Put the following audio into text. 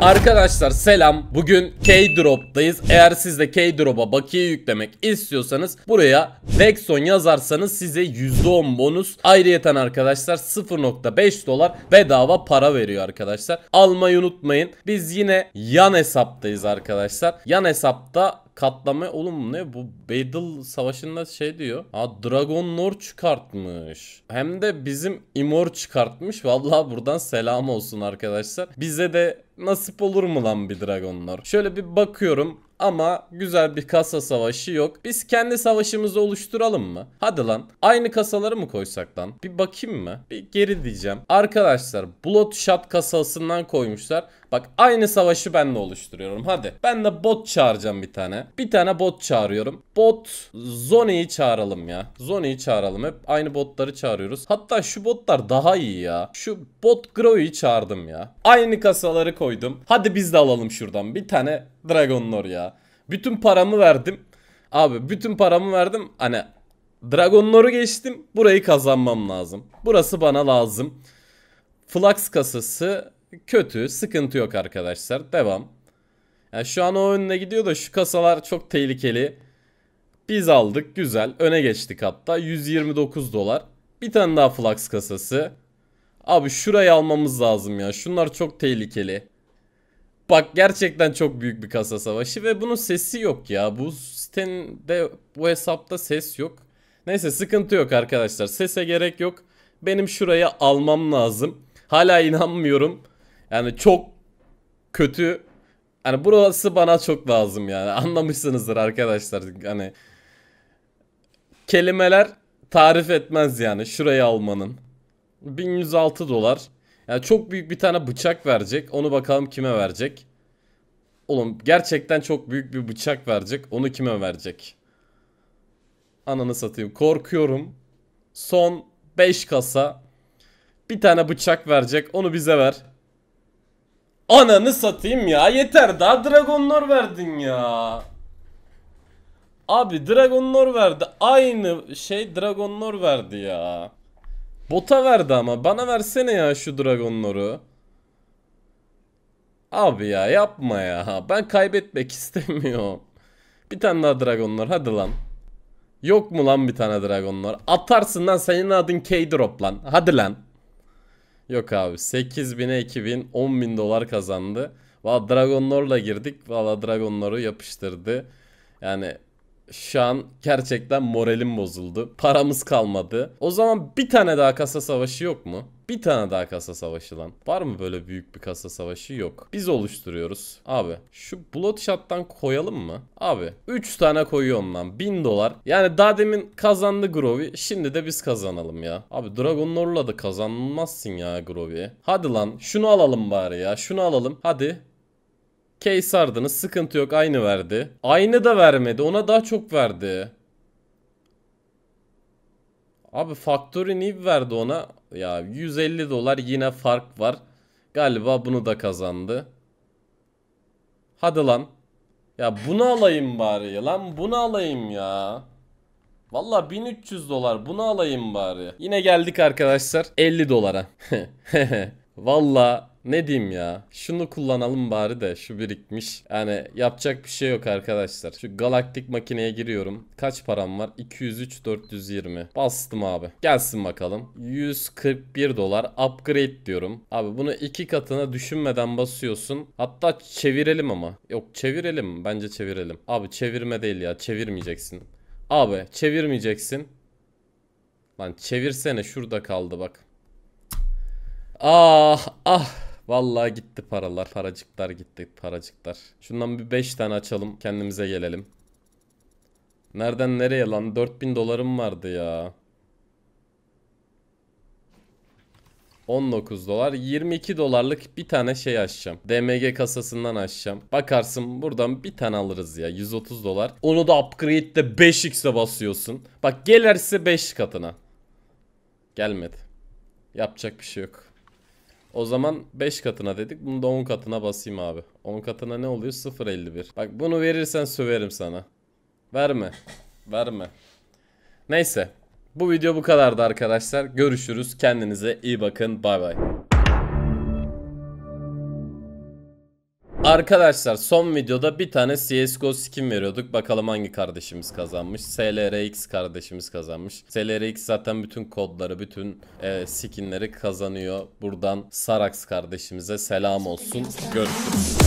Arkadaşlar selam. Bugün K-Drop'tayız. Eğer siz de K-Drop'a bakiye yüklemek istiyorsanız buraya Vexon yazarsanız size %10 bonus. Ayrıyeten arkadaşlar 0.5 dolar bedava para veriyor arkadaşlar. Almayı unutmayın. Biz yine yan hesaptayız arkadaşlar. Yan hesapta katlama oğlum ne bu Battle savaşında şey diyor. Ha Dragon Lord çıkartmış. Hem de bizim Imor çıkartmış. Vallahi buradan selam olsun arkadaşlar. Bize de nasip olur mu lan bir dragonlar? Şöyle bir bakıyorum ama güzel bir kasa savaşı yok. Biz kendi savaşımızı oluşturalım mı? Hadi lan. Aynı kasaları mı koysak lan? Bir bakayım mı? Bir geri diyeceğim. Arkadaşlar Bloodshot kasasından koymuşlar. Bak aynı savaşı ben de oluşturuyorum. Hadi. Ben de bot çağıracağım bir tane. Bir tane bot çağırıyorum. Bot Zoni'yi çağıralım ya. Zoni'yi çağıralım. Hep aynı botları çağırıyoruz. Hatta şu botlar daha iyi ya. Şu bot Groy'u çağırdım ya. Aynı kasaları koydum. Hadi biz de alalım şuradan. Bir tane Dragon Lore ya. Bütün paramı verdim. Abi bütün paramı verdim. Hani Dragon Lore'u geçtim. Burayı kazanmam lazım. Burası bana lazım. Flux kasası kötü. Sıkıntı yok arkadaşlar. Devam. Yani şu an o önüne gidiyor da şu kasalar çok tehlikeli. Biz aldık güzel. Öne geçtik hatta. 129 dolar. Bir tane daha flux kasası. Abi şurayı almamız lazım ya. Şunlar çok tehlikeli. Bak gerçekten çok büyük bir kasa savaşı ve bunun sesi yok ya. Bu sitede bu hesapta ses yok. Neyse sıkıntı yok arkadaşlar. Sese gerek yok. Benim şuraya almam lazım. Hala inanmıyorum. Yani çok kötü. Hani burası bana çok lazım yani. Anlamışsınızdır arkadaşlar. Hani kelimeler tarif etmez yani şurayı almanın. 1106 dolar. Yani çok büyük bir tane bıçak verecek. Onu bakalım kime verecek. Oğlum gerçekten çok büyük bir bıçak verecek. Onu kime verecek? Ananı satayım. Korkuyorum. Son 5 kasa. Bir tane bıçak verecek. Onu bize ver. Ananı satayım ya. Yeter daha Dragonlar verdin ya. Abi Dragonlar verdi. Aynı şey Dragonlar verdi ya. Bota verdi ama. Bana versene ya şu dragonları. Abi ya yapma ya. Ben kaybetmek istemiyorum. Bir tane daha dragonlar hadi lan. Yok mu lan bir tane dragonlar? Atarsın lan senin adın K-Drop lan. Hadi lan. Yok abi 8000'e 2000 10000 dolar kazandı. Valla dragonlarla girdik. Valla dragonları yapıştırdı. Yani şu an gerçekten moralim bozuldu. Paramız kalmadı. O zaman bir tane daha kasa savaşı yok mu? Bir tane daha kasa savaşı lan. Var mı böyle büyük bir kasa savaşı? Yok. Biz oluşturuyoruz. Abi şu Bloodshot'tan koyalım mı? Abi 3 tane koyuyorum lan. 1000 dolar. Yani daha demin kazandı Groovy. Şimdi de biz kazanalım ya. Abi Dragon Lord'la da kazanmazsın ya Groovy. Hadi lan şunu alalım bari ya. Şunu alalım. Hadi Key sardınız sıkıntı yok aynı verdi. Aynı da vermedi ona daha çok verdi. Abi Factory Nib verdi ona. Ya 150 dolar yine fark var. Galiba bunu da kazandı. Hadi lan. Ya bunu alayım bari ya lan bunu alayım ya. Valla 1300 dolar bunu alayım bari. Yine geldik arkadaşlar 50 dolara. Valla ne diyeyim ya. Şunu kullanalım bari de şu birikmiş. Yani yapacak bir şey yok arkadaşlar. Şu galaktik makineye giriyorum. Kaç param var? 203 420. Bastım abi. Gelsin bakalım. 141 dolar. Upgrade diyorum. Abi bunu iki katına düşünmeden basıyorsun. Hatta çevirelim ama. Yok çevirelim. Bence çevirelim. Abi çevirme değil ya. Çevirmeyeceksin. Abi çevirmeyeceksin. Lan çevirsene şurada kaldı bak. Ah ah. Vallahi gitti paralar. Paracıklar gitti. Paracıklar. Şundan bir 5 tane açalım. Kendimize gelelim. Nereden nereye lan? 4000 dolarım vardı ya. 19 dolar 22 dolarlık bir tane şey açacağım. DMG kasasından açacağım. Bakarsın buradan bir tane alırız ya 130 dolar. Onu da upgrade'de 5x'e basıyorsun. Bak gelirse 5 katına. Gelmedi. Yapacak bir şey yok. O zaman 5 katına dedik. Bunu da 10 katına basayım abi. 10 katına ne oluyor? 0.51. Bak bunu verirsen söverim sana. Verme. Verme. Neyse. Bu video bu kadardı arkadaşlar. Görüşürüz. Kendinize iyi bakın. Bay bay. Arkadaşlar son videoda bir tane CSGO skin veriyorduk. Bakalım hangi kardeşimiz kazanmış. SLRX kardeşimiz kazanmış. SLRX zaten bütün kodları, bütün e, skinleri kazanıyor. Buradan Sarax kardeşimize selam olsun. Görüşürüz.